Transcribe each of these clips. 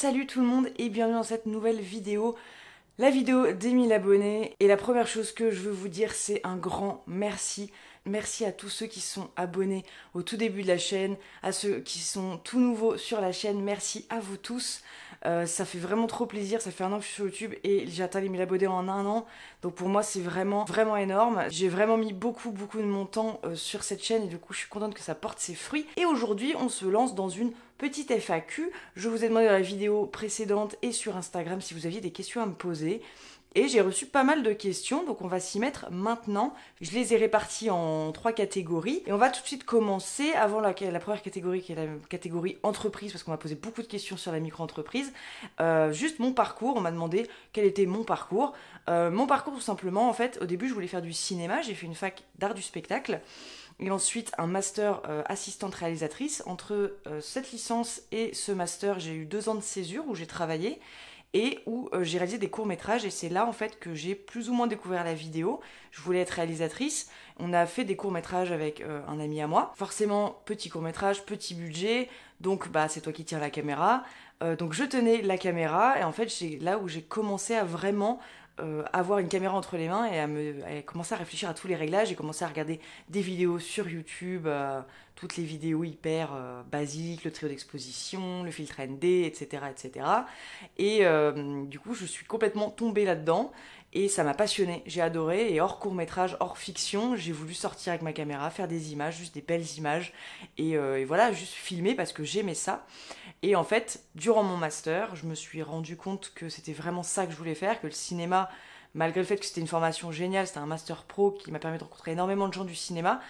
Salut tout le monde et bienvenue dans cette nouvelle vidéo. La vidéo des 1000 abonnés et la première chose que je veux vous dire c'est un grand merci. Merci à tous ceux qui sont abonnés au tout début de la chaîne, à ceux qui sont tout nouveaux sur la chaîne, merci à vous tous. Euh, ça fait vraiment trop plaisir, ça fait un an que je suis sur YouTube et j'ai atteint les 1000 abonnés en un an. Donc pour moi c'est vraiment vraiment énorme. J'ai vraiment mis beaucoup beaucoup de mon temps euh, sur cette chaîne et du coup je suis contente que ça porte ses fruits. Et aujourd'hui on se lance dans une Petite FAQ, je vous ai demandé dans la vidéo précédente et sur Instagram si vous aviez des questions à me poser. Et j'ai reçu pas mal de questions, donc on va s'y mettre maintenant. Je les ai réparties en trois catégories. Et on va tout de suite commencer avant la, la première catégorie, qui est la catégorie entreprise, parce qu'on m'a posé beaucoup de questions sur la micro-entreprise. Euh, juste mon parcours, on m'a demandé quel était mon parcours. Euh, mon parcours, tout simplement, en fait, au début, je voulais faire du cinéma. J'ai fait une fac d'art du spectacle et ensuite un master euh, assistante réalisatrice. Entre euh, cette licence et ce master, j'ai eu deux ans de césure où j'ai travaillé et où euh, j'ai réalisé des courts métrages et c'est là en fait que j'ai plus ou moins découvert la vidéo. Je voulais être réalisatrice. On a fait des courts métrages avec un ami à moi. Forcément, petit court métrage, petit budget, donc bah c'est toi qui tires la caméra. donc je tenais la caméra et en fait c'est là où j'ai commencé à vraiment euh, avoir une caméra entre les mains et à, me, commencer à réfléchir à tous les réglages. et commencer à regarder des vidéos sur YouTube, euh, toutes les vidéos hyper euh, basiques, le trio d'exposition, le filtre ND, etc. etc. Et du coup, je suis complètement tombée là-dedans et ça m'a passionné J'ai adoré et hors court métrage, hors fiction, j'ai voulu sortir avec ma caméra, faire des images, juste des belles images et, et voilà, juste filmer parce que j'aimais ça. Et en fait, durant mon master, je me suis rendu compte que c'était vraiment ça que je voulais faire, que le cinéma, malgré le fait que c'était une formation géniale, c'était un master pro qui m'a permis de rencontrer énormément de gens du cinéma,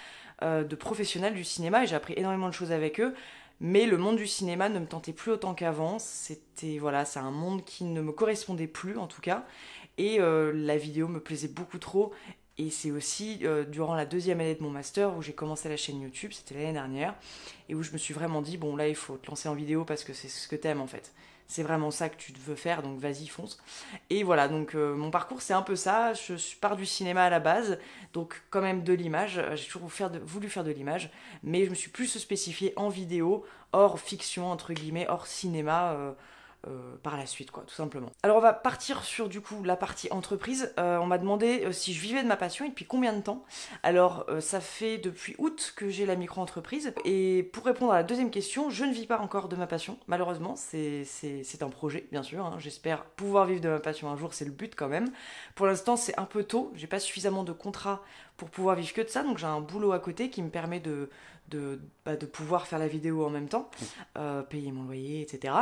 euh, de professionnels du cinéma, et j'ai appris énormément de choses avec eux. Mais le monde du cinéma ne me tentait plus autant qu'avant. C'était voilà, c'est un monde qui ne me correspondait plus en tout cas. Et euh, la vidéo me plaisait beaucoup trop. Et c'est aussi euh, durant la deuxième année de mon master où j'ai commencé la chaîne YouTube, c'était l'année dernière, et où je me suis vraiment dit, bon là il faut te lancer en vidéo parce que c'est ce que t'aimes en fait. C'est vraiment ça que tu veux faire, donc vas-y, fonce. Et voilà, donc euh, mon parcours c'est un peu ça, je pars du cinéma à la base, donc quand même de l'image, euh, j'ai toujours voulu faire de l'image, mais je me suis plus spécifiée en vidéo, hors fiction entre guillemets, hors cinéma. Euh, par la suite, quoi, tout simplement. Alors on va partir sur du coup la partie entreprise. Euh, on m'a demandé euh, si je vivais de ma passion et depuis combien de temps. Alors ça fait depuis août que j'ai la micro-entreprise. Et pour répondre à la deuxième question, je ne vis pas encore de ma passion, malheureusement. C'est un projet, bien sûr. Hein. J'espère pouvoir vivre de ma passion un jour, c'est le but quand même. Pour l'instant, c'est un peu tôt. J'ai pas suffisamment de contrats pour pouvoir vivre que de ça. Donc j'ai un boulot à côté qui me permet de, bah, de, pouvoir faire la vidéo en même temps, mmh. euh, payer mon loyer, etc.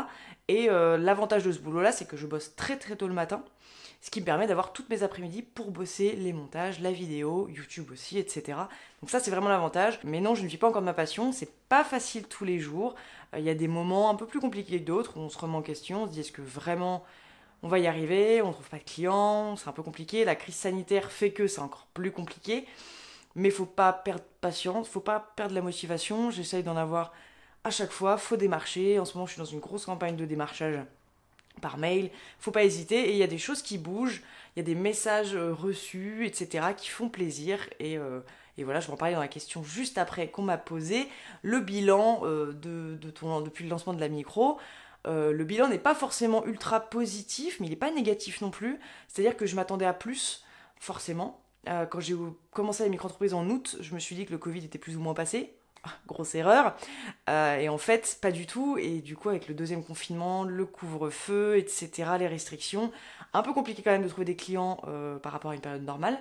Et euh, l'avantage de ce boulot-là, c'est que je bosse très très tôt le matin, ce qui me permet d'avoir toutes mes après-midi pour bosser les montages, la vidéo, YouTube aussi, etc. Donc ça, c'est vraiment l'avantage. Mais non, je ne vis pas encore ma passion, c'est pas facile tous les jours. Euh, il y a des moments un peu plus compliqués que d'autres où on se remet en question, on se dit est-ce que vraiment on va y arriver, on trouve pas de clients, c'est un peu compliqué, la crise sanitaire fait que c'est encore plus compliqué mais faut pas perdre patience, faut pas perdre la motivation. J'essaye d'en avoir à chaque fois. Faut démarcher. En ce moment, je suis dans une grosse campagne de démarchage par mail. Faut pas hésiter. Et il y a des choses qui bougent. Il y a des messages euh, reçus, etc., qui font plaisir. Et, euh, voilà, je m'en en dans la question juste après qu'on m'a posé. Le bilan euh, de, ton, depuis le lancement de la micro. le bilan n'est pas forcément ultra positif, mais il n'est pas négatif non plus. C'est-à-dire que je m'attendais à plus, forcément. Euh, quand j'ai commencé la micro entreprise en août, je me suis dit que le Covid était plus ou moins passé. Ah, grosse erreur. Euh, et en fait, pas du tout. Et du coup, avec le deuxième confinement, le couvre-feu, etc., les restrictions, un peu compliqué quand même de trouver des clients euh, par rapport à une période normale.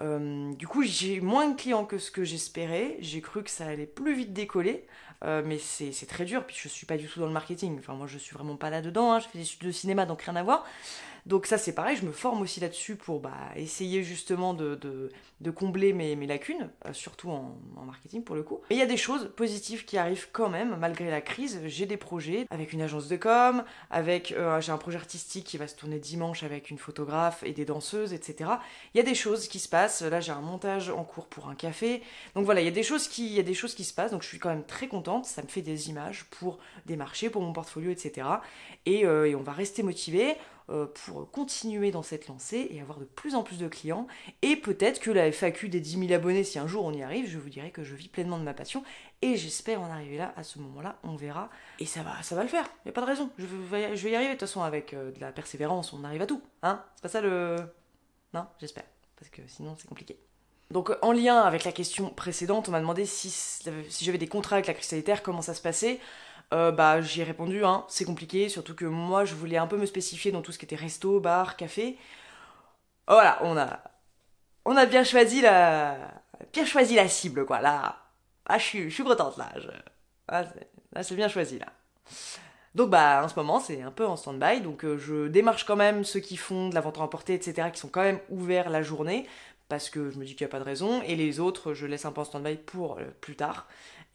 du coup, j'ai moins de clients que ce que j'espérais. J'ai cru que ça allait plus vite décoller, euh, mais c'est très dur. Puis je suis pas du tout dans le marketing. Enfin, moi, je suis vraiment pas là-dedans. Hein. Je fais des études de cinéma, donc rien à voir. Donc ça, c'est pareil. Je me forme aussi là-dessus pour bah, essayer justement de, combler mes, lacunes, euh, surtout en, marketing pour le coup. mais il y a des choses positives qui arrivent quand même, malgré la crise. J'ai des projets avec une agence de com, avec euh, j'ai un projet artistique qui va se tourner dimanche avec une photographe et des danseuses, etc. Il y a des choses qui se passent. Là, j'ai un montage en cours pour un café. Donc voilà, il y a des choses qui, il y a des choses qui se passent. Donc je suis quand même très content ça me fait des images pour des marchés, pour mon portfolio, etc. Euh, et, on va rester motivé euh, pour continuer dans cette lancée et avoir de plus en plus de clients. Et peut-être que la FAQ des 10 000 abonnés, si un jour on y arrive, je vous dirai que je vis pleinement de ma passion et j'espère en arriver là, à ce moment-là, on verra. Et ça va, ça va le faire, il n'y a pas de raison. Je vais, y arriver, de toute façon, avec euh, de la persévérance, on arrive à tout. Hein C'est pas ça le... Non, j'espère, parce que sinon c'est compliqué. Donc en lien avec la question précédente, on m'a demandé si, j'avais des contrats avec la crise comment ça se passait. Euh, bah j'ai répondu, hein, c'est compliqué, surtout que moi je voulais un peu me spécifier dans tout ce qui était resto, bar, café. Oh, voilà, on a, on a bien choisi la, bien choisi la cible quoi. Là, ah je suis, contente là. Je... c'est bien choisi là. Donc bah en ce moment c'est un peu en stand-by, donc euh, je démarche quand même ceux qui font de la vente à etc., qui sont quand même ouverts la journée, parce que je me dis qu'il n'y a pas de raison, et les autres, je laisse un peu en stand-by pour euh, plus tard.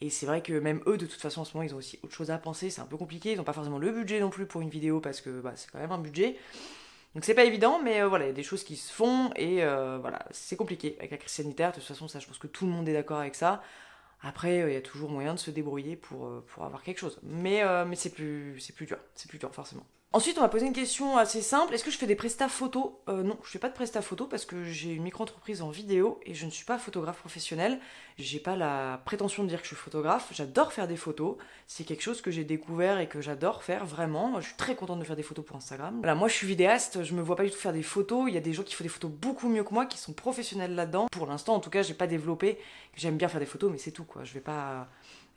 Et c'est vrai que même eux, de toute façon, en ce moment, ils ont aussi autre chose à penser, c'est un peu compliqué, ils n'ont pas forcément le budget non plus pour une vidéo, parce que bah, c'est quand même un budget. Donc c'est pas évident, mais euh, voilà, il y a des choses qui se font, et euh, voilà, c'est compliqué avec la crise sanitaire, de toute façon, ça, je pense que tout le monde est d'accord avec ça. Après, il y a toujours moyen de se débrouiller pour, pour avoir quelque chose. Mais, mais c'est plus, plus dur, c'est plus dur, forcément. Ensuite, on m'a posé une question assez simple. Est-ce que je fais des prestats photos euh, Non, je fais pas de prestats photo parce que j'ai une micro-entreprise en vidéo et je ne suis pas photographe professionnel. J'ai pas la prétention de dire que je suis photographe. J'adore faire des photos. C'est quelque chose que j'ai découvert et que j'adore faire vraiment. Je suis très contente de faire des photos pour Instagram. Voilà, moi je suis vidéaste, je me vois pas du tout faire des photos. Il y a des gens qui font des photos beaucoup mieux que moi, qui sont professionnels là-dedans. Pour l'instant, en tout cas, j'ai pas développé. J'aime bien faire des photos, mais c'est tout quoi. Je vais pas.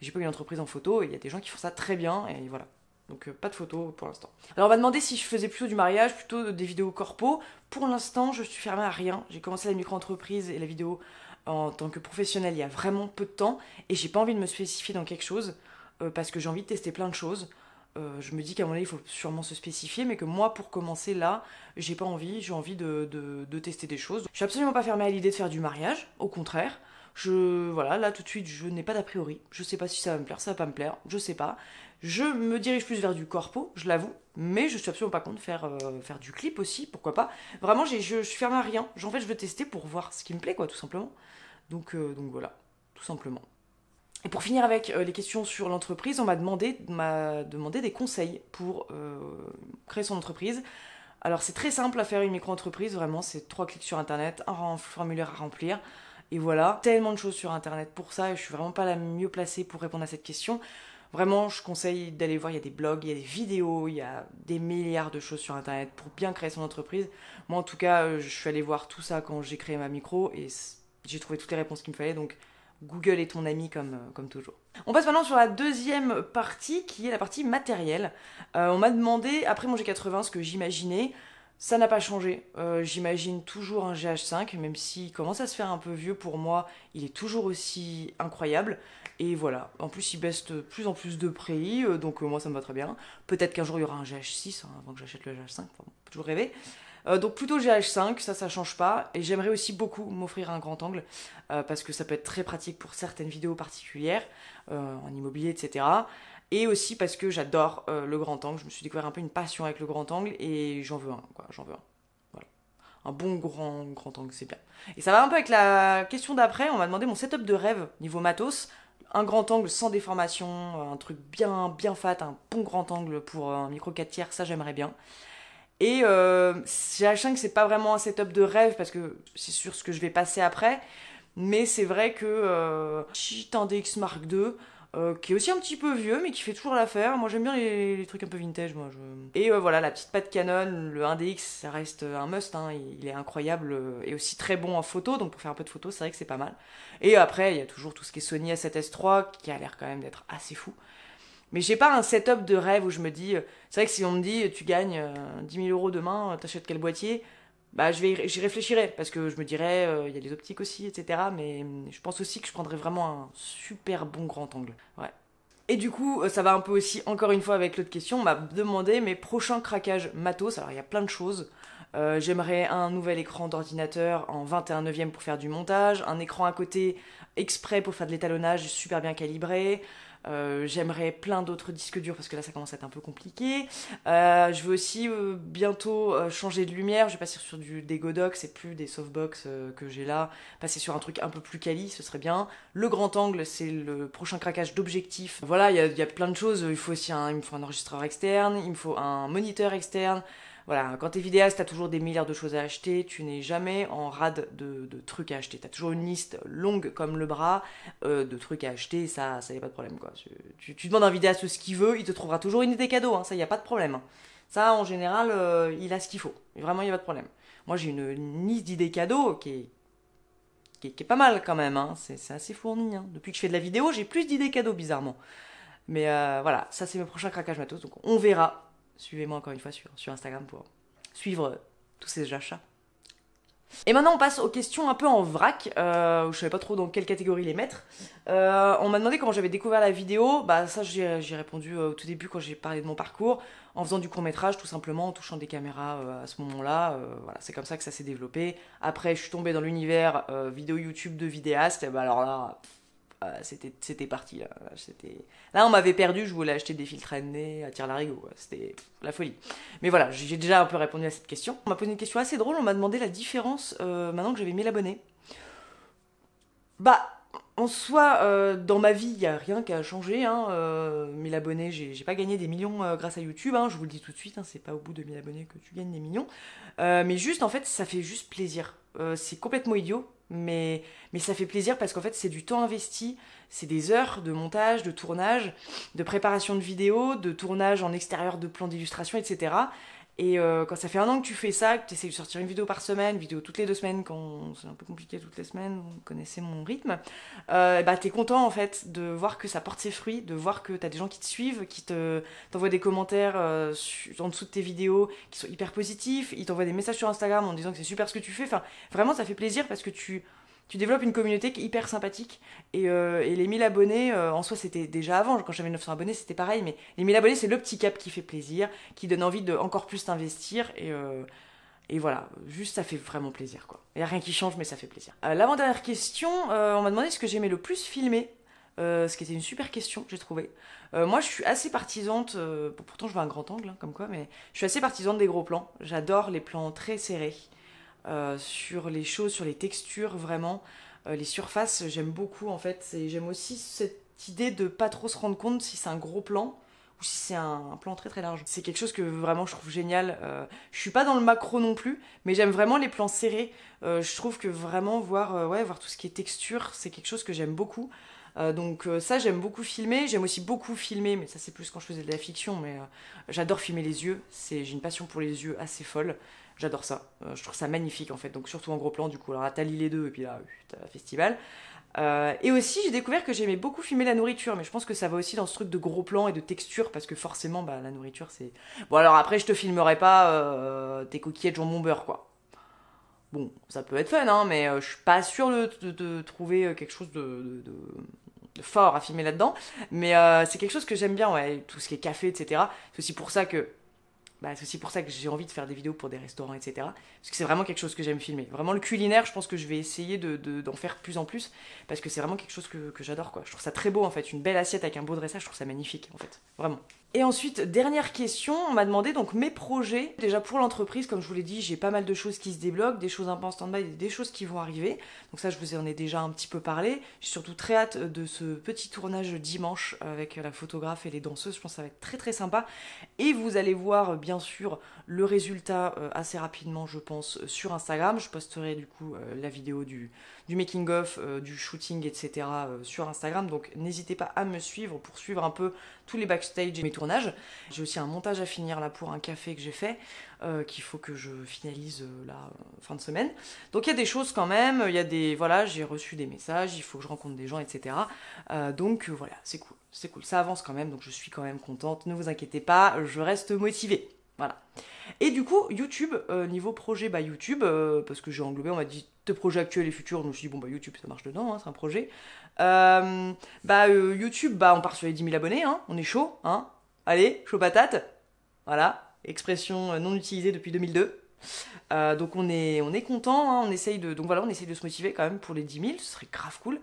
J'ai pas une entreprise en photo il y a des gens qui font ça très bien et voilà. Donc euh, pas de photos pour l'instant. Alors on m'a demandé si je faisais plutôt du mariage, plutôt des vidéos corpo. Pour l'instant, je suis fermée à rien. J'ai commencé la micro-entreprise et la vidéo en tant que professionnelle il y a vraiment peu de temps et j'ai pas envie de me spécifier dans quelque chose euh, parce que j'ai envie de tester plein de choses. Euh, je me dis qu'à mon avis, il faut sûrement se spécifier, mais que moi, pour commencer là, j'ai pas envie, j'ai envie de, de, de, tester des choses. Je suis absolument pas fermée à l'idée de faire du mariage, au contraire. Je, voilà, là tout de suite, je n'ai pas d'a priori. Je sais pas si ça va me plaire, ça va pas me plaire, je sais pas. Je me dirige plus vers du corpo, je l'avoue, mais je suis absolument pas contre faire, euh, faire du clip aussi, pourquoi pas. Vraiment, je, suis ferme à rien. En fait, je veux tester pour voir ce qui me plaît, quoi, tout simplement. Donc, euh, donc voilà, tout simplement. Et pour finir avec euh, les questions sur l'entreprise, on m'a demandé, m'a demandé des conseils pour créer son entreprise. Alors c'est très simple à faire une micro-entreprise, vraiment, c'est trois clics sur internet, un formulaire à remplir. Et voilà, tellement de choses sur internet pour ça, et je suis vraiment pas la mieux placée pour répondre à cette question. Vraiment, je conseille d'aller voir, il y a des blogs, il y a des vidéos, il y a des milliards de choses sur Internet pour bien créer son entreprise. Moi, en tout cas, euh, je suis allé voir tout ça quand j'ai créé ma micro et j'ai trouvé toutes les réponses qu'il me fallait. Donc, Google est ton ami comme, euh, comme toujours. On passe maintenant sur la deuxième partie qui est la partie matérielle. Euh, on m'a demandé, après mon G80, ce que j'imaginais. Ça n'a pas changé. J'imagine toujours un GH5, même s'il commence à se faire un peu vieux pour moi, il est toujours aussi incroyable. Et voilà. En plus, il baisse de plus en plus de prix, euh, donc euh, moi, ça me va très bien. Peut-être qu'un jour, il y aura un GH6 hein, avant que j'achète le GH5. on peut toujours rêver. Euh, donc plutôt GH5, ça ça change pas. Et j'aimerais aussi beaucoup m'offrir un grand angle parce que ça peut être très pratique pour certaines vidéos particulières en immobilier, etc. Et aussi parce que j'adore le grand angle. Je me suis découvert un peu une passion avec le grand angle et j'en veux un, quoi. J'en veux un. Voilà. Un bon grand grand angle, c'est bien. Et ça va un peu avec la question d'après. On m'a demandé mon setup de rêve niveau matos un grand angle sans déformation, un truc bien, bien fat, un bon grand angle pour un micro 4 tiers, ça j'aimerais bien. Et euh, acheté que c'est pas vraiment un setup de rêve parce que c'est sur ce que je vais passer après, mais c'est vrai que euh, DX Mark II, euh, qui est aussi un petit peu vieux, mais qui fait toujours l'affaire. Moi, j'aime bien les, trucs un peu vintage, moi. Je... Et euh, voilà, la petite patte Canon, le 1DX, ça reste un must. Hein. Il, est incroyable euh, et aussi très bon en photo, donc pour faire un peu de photos c'est vrai que c'est pas mal. Et après, il y a toujours tout ce qui est Sony A7S3, qui a l'air quand même d'être assez fou. Mais j'ai pas un setup de rêve où je me dis, c'est vrai que si on me dit, tu gagnes 10 000 euros demain, t'achètes quel boîtier bah, je vais, j'y réfléchirai parce que je me dirais, euh, il y a les optiques aussi, etc. Mais euh, je pense aussi que je prendrais vraiment un super bon grand angle. Ouais. Et du coup, euh, ça va un peu aussi, encore une fois, avec l'autre question. On m'a demandé mes prochains craquages matos. Alors, il y a plein de choses. J'aimerais un nouvel écran d'ordinateur en 21 neuvième pour faire du montage, un écran à côté exprès pour faire de l'étalonnage super bien calibré, euh, j'aimerais plein d'autres disques durs parce que là ça commence à être un peu compliqué. Euh, je veux aussi euh, bientôt changer de lumière. Je vais passer sur du, des Godox et plus des softbox que j'ai là. Passer sur un truc un peu plus quali, ce serait bien. Le grand angle, c'est le prochain craquage d'objectif. Voilà, il y, a plein de choses. Il faut aussi un, il me faut un enregistreur externe, il me faut un moniteur externe. Voilà, quand t'es vidéaste, t'as toujours des milliards de choses à acheter, tu n'es jamais en rade de, trucs à acheter. T'as toujours une liste longue comme le bras euh, de trucs à acheter, ça, ça y a pas de problème quoi. Tu, demandes à un vidéaste ce qu'il veut, il te trouvera toujours une idée cadeau, hein, ça y a pas de problème. Ça, en général, euh, il a ce qu'il faut. Vraiment, il y a pas de problème. Moi, j'ai une, liste d'idées cadeaux qui est, qui, pas mal quand même. Hein. C'est assez fourni. Hein. Depuis que je fais de la vidéo, j'ai plus d'idées cadeaux, bizarrement. Mais euh, voilà, ça, c'est mes prochain craquages matos. Donc, on verra Suivez-moi encore une fois sur, Instagram pour suivre tous ces achats. Et maintenant, on passe aux questions un peu en vrac. Euh, où je savais pas trop dans quelle catégorie les mettre. Euh, on m'a demandé comment j'avais découvert la vidéo. Bah, ça, j'ai répondu euh, au tout début quand j'ai parlé de mon parcours. En faisant du court-métrage, tout simplement, en touchant des caméras à ce moment-là. voilà, c'est comme ça que ça s'est développé. Après, je suis tombée dans l'univers vidéo YouTube de vidéaste. bah, alors là, ah, c'était, c'était parti. Là, c'était... là on m'avait perdu, je voulais acheter des filtres à nez, à tire-larigot. C'était la folie. Mais voilà, j'ai déjà un peu répondu à cette question. On m'a posé une question assez drôle, on m'a demandé la différence euh, maintenant que j'avais 1000 abonnés. Bah, en soi, euh, dans ma vie, il n'y a rien qui a changé. Hein, 1000 euh, abonnés, j'ai, pas gagné des millions grâce à YouTube. Hein, je vous le dis tout de suite, hein, c'est pas au bout de 1000 abonnés que tu gagnes des millions. mais juste, en fait, ça fait juste plaisir. c'est complètement idiot mais, mais ça fait plaisir parce qu'en fait, c'est du temps investi, c'est des heures de montage, de tournage, de préparation de vidéos, de tournage en extérieur de plans d'illustration, etc. Et euh, quand ça fait un an que tu fais ça, que tu essaies de sortir une vidéo par semaine, une vidéo toutes les deux semaines, quand c'est un peu compliqué toutes les semaines, vous connaissez mon rythme, euh, bah t'es content en fait de voir que ça porte ses fruits, de voir que t'as des gens qui te suivent, qui te t'envoient des commentaires euh, en dessous de tes vidéos qui sont hyper positifs, ils t'envoient des messages sur Instagram en disant que c'est super ce que tu fais. Enfin, vraiment, ça fait plaisir parce que tu tu développes une communauté qui hyper sympathique. Et, euh, les 1000 abonnés, euh, en soi, c'était déjà avant. Quand j'avais 900 abonnés, c'était pareil. Mais les 1000 abonnés, c'est le petit cap qui fait plaisir, qui donne envie de encore plus t'investir. Et, euh, voilà, juste ça fait vraiment plaisir. quoi. Il n'y a rien qui change, mais ça fait plaisir. L'avant-dernière question, on m'a demandé ce que j'aimais le plus filmer. ce qui était une super question que j'ai trouvé. moi, je suis assez partisante, pourtant je vois un grand angle, hein, comme quoi, mais je suis assez partisante des gros plans. J'adore les plans très serrés. Euh, sur les choses, sur les textures, vraiment. Euh, les surfaces, j'aime beaucoup en fait. j'aime aussi cette idée de pas trop se rendre compte si c'est un gros plan ou si c'est un, plan très très large. C'est quelque chose que vraiment je trouve génial. Euh, je suis pas dans le macro non plus, mais j'aime vraiment les plans serrés. je trouve que vraiment voir, ouais, voir tout ce qui est texture, c'est quelque chose que j'aime beaucoup. donc ça j'aime beaucoup filmer, j'aime aussi beaucoup filmer, mais ça c'est plus quand je faisais de la fiction, mais j'adore filmer les yeux, j'ai une passion pour les yeux assez folle, J'adore ça. Euh, je trouve ça magnifique en fait. Donc surtout en gros plan du coup. Alors là t'as les deux et puis là euh, t'as festival. Euh, et aussi j'ai découvert que j'aimais beaucoup filmer la nourriture, mais je pense que ça va aussi dans ce truc de gros plan et de texture parce que forcément bah la nourriture c'est. Bon alors après je te filmerai pas tes coquillettes jambon beurre quoi. Bon, ça peut être fun, hein, mais je suis pas sûre de, de, trouver quelque chose de, de fort à filmer là-dedans, mais c'est quelque chose que j'aime bien, ouais, tout ce qui est café, etc. C'est aussi pour ça que bah, c'est aussi pour ça que j'ai envie de faire des vidéos pour des restaurants, etc. Parce que c'est vraiment quelque chose que j'aime filmer. Vraiment, le culinaire, je pense que je vais essayer d'en de, faire plus en plus, parce que c'est vraiment quelque chose que, que j'adore, quoi. Je trouve ça très beau, en fait. Une belle assiette avec un beau dressage, je trouve ça magnifique, en fait. Vraiment. Et ensuite, dernière question, on m'a demandé donc mes projets. Déjà pour l'entreprise, comme je vous l'ai dit, j'ai pas mal de choses qui se débloquent, des choses un peu en stand-by, des choses qui vont arriver. Donc ça, je vous en ai déjà un petit peu parlé. J'ai surtout très hâte de ce petit tournage dimanche avec la photographe et les danseuses. Je pense que ça va être très très sympa. Et vous allez voir, bien sûr, le résultat euh, assez rapidement, je pense, sur Instagram. Je posterai du coup euh, la vidéo du, making-of, euh, du shooting, etc. sur Instagram. Donc n'hésitez pas à me suivre pour suivre un peu tous les backstage et mes j'ai aussi un montage à finir là pour un café que j'ai fait, euh, qu'il faut que je finalise euh, la euh, fin de semaine. Donc il y a des choses quand même, il y a des voilà, j'ai reçu des messages, il faut que je rencontre des gens, etc. donc voilà, c'est cool, c'est cool, ça avance quand même, donc je suis quand même contente. Ne vous inquiétez pas, je reste motivée. Voilà. Et du coup, YouTube, niveau projet, bah YouTube, parce que j'ai englobé, on m'a dit de projets actuels et futurs, je me suis dit, bon bah YouTube, ça marche dedans, hein, c'est un projet. bah YouTube, bah on part sur les 10 000 abonnés, hein. on est chaud, hein, Allez, chaud patate. Voilà, expression euh, non utilisée depuis 2002. Euh, donc on est, on est content, hein. on essaye de, donc voilà, on essaye de se motiver quand même pour les 10 000, ce serait grave cool.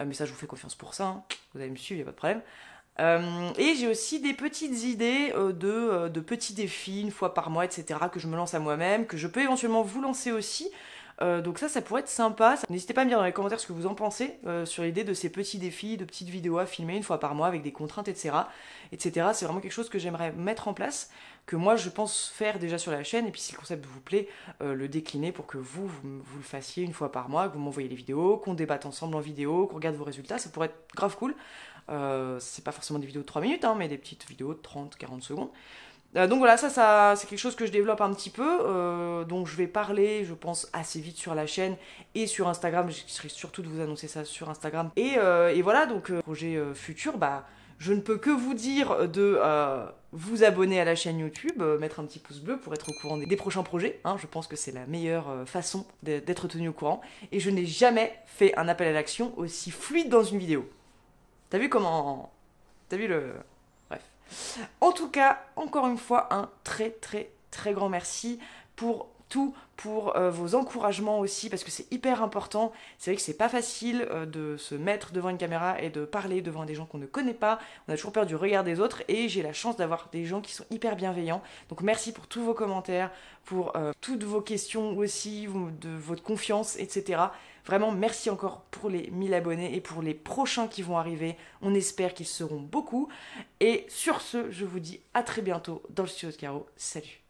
Euh, mais ça, je vous fais confiance pour ça, hein. vous allez me suivre, il n'y a pas de problème. et j'ai aussi des petites idées de, de petits défis une fois par mois, etc., que je me lance à moi-même, que je peux éventuellement vous lancer aussi. Euh, donc ça, ça pourrait être sympa. N'hésitez pas à me dire dans les commentaires ce que vous en pensez euh, sur l'idée de ces petits défis, de petites vidéos à filmer une fois par mois avec des contraintes, etc. etc. C'est vraiment quelque chose que j'aimerais mettre en place, que moi je pense faire déjà sur la chaîne, et puis si le concept vous plaît, euh, le décliner pour que vous, vous, le fassiez une fois par mois, que vous m'envoyez les vidéos, qu'on débatte ensemble en vidéo, qu'on regarde vos résultats, ça pourrait être grave cool. c'est pas forcément des vidéos de 3 minutes, hein, mais des petites vidéos de 30-40 secondes. Euh, donc voilà, ça, ça c'est quelque chose que je développe un petit peu, euh, dont je vais parler, je pense, assez vite sur la chaîne et sur Instagram. J'essaierai surtout de vous annoncer ça sur Instagram. Et, euh, voilà, donc euh, projet futur, bah, je ne peux que vous dire de vous abonner à la chaîne YouTube, mettre un petit pouce bleu pour être au courant des, prochains projets. Hein. je pense que c'est la meilleure façon d'être tenu au courant. Et je n'ai jamais fait un appel à l'action aussi fluide dans une vidéo. T'as vu comment... T'as vu le... En tout cas, encore une fois, un très très très grand merci pour tout, pour euh, vos encouragements aussi, parce que c'est hyper important. C'est vrai que c'est pas facile euh, de se mettre devant une caméra et de parler devant des gens qu'on ne connaît pas. On a toujours peur du regard des autres et j'ai la chance d'avoir des gens qui sont hyper bienveillants. Donc merci pour tous vos commentaires, pour euh, toutes vos questions aussi, de votre confiance, etc. Vraiment, merci encore pour les 1000 abonnés et pour les prochains qui vont arriver. On espère qu'ils seront beaucoup. Et sur ce, je vous dis à très bientôt dans le studio de Caro. Salut